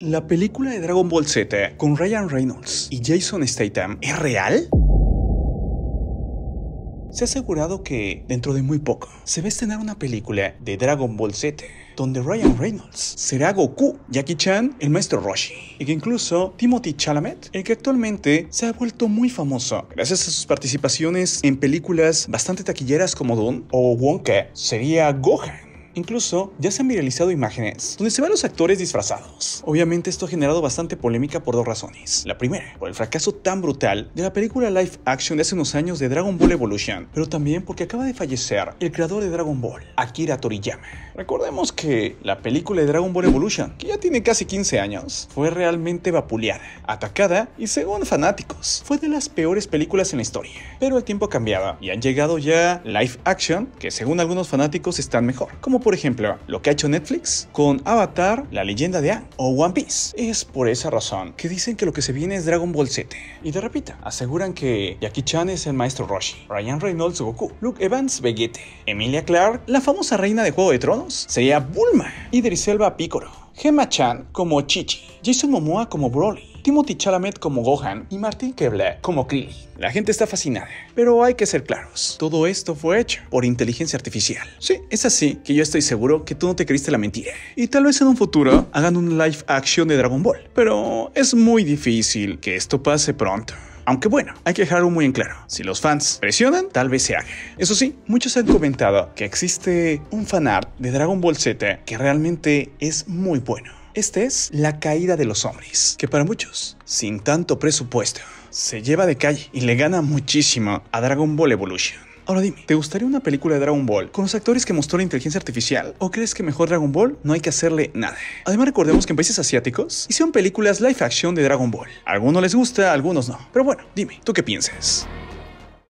La película de Dragon Ball Z con Ryan Reynolds y Jason Statham es real? Se ha asegurado que dentro de muy poco se va a estrenar una película de Dragon Ball Z donde Ryan Reynolds será Goku, Jackie Chan el maestro Roshi y que incluso Timothy Chalamet, el que actualmente se ha vuelto muy famoso gracias a sus participaciones en películas bastante taquilleras como Don o Wonka, sería Gohan Incluso ya se han viralizado imágenes donde se ven los actores disfrazados. Obviamente esto ha generado bastante polémica por dos razones. La primera, por el fracaso tan brutal de la película live action de hace unos años de Dragon Ball Evolution, pero también porque acaba de fallecer el creador de Dragon Ball, Akira Toriyama. Recordemos que la película de Dragon Ball Evolution, que ya tiene casi 15 años, fue realmente vapuleada, atacada y según fanáticos, fue de las peores películas en la historia. Pero el tiempo ha y han llegado ya live action que según algunos fanáticos están mejor, como por ejemplo, lo que ha hecho Netflix con Avatar, La leyenda de Aang o One Piece. Es por esa razón que dicen que lo que se viene es Dragon Ball Z. Y de repita, aseguran que Jackie Chan es el maestro Roshi, Ryan Reynolds Goku, Luke Evans Vegeta, Emilia Clarke, la famosa reina de Juego de Tronos, sería Bulma, y Elba Piccolo. Gemma Chan como Chichi, Jason Momoa como Broly, Timothy Chalamet como Gohan y Martin Kebler como Klee La gente está fascinada, pero hay que ser claros. Todo esto fue hecho por inteligencia artificial. Sí, es así que yo estoy seguro que tú no te creíste la mentira. Y tal vez en un futuro hagan un live action de Dragon Ball, pero es muy difícil que esto pase pronto. Aunque bueno, hay que dejarlo muy en claro. Si los fans presionan, tal vez se haga. Eso sí, muchos han comentado que existe un fanart de Dragon Ball Z que realmente es muy bueno. Esta es La caída de los hombres, que para muchos, sin tanto presupuesto, se lleva de calle y le gana muchísimo a Dragon Ball Evolution. Ahora dime, ¿te gustaría una película de Dragon Ball con los actores que mostró la inteligencia artificial? ¿O crees que mejor Dragon Ball no hay que hacerle nada? Además recordemos que en países asiáticos hicieron películas live action de Dragon Ball. A algunos les gusta, algunos no. Pero bueno, dime, ¿tú qué piensas?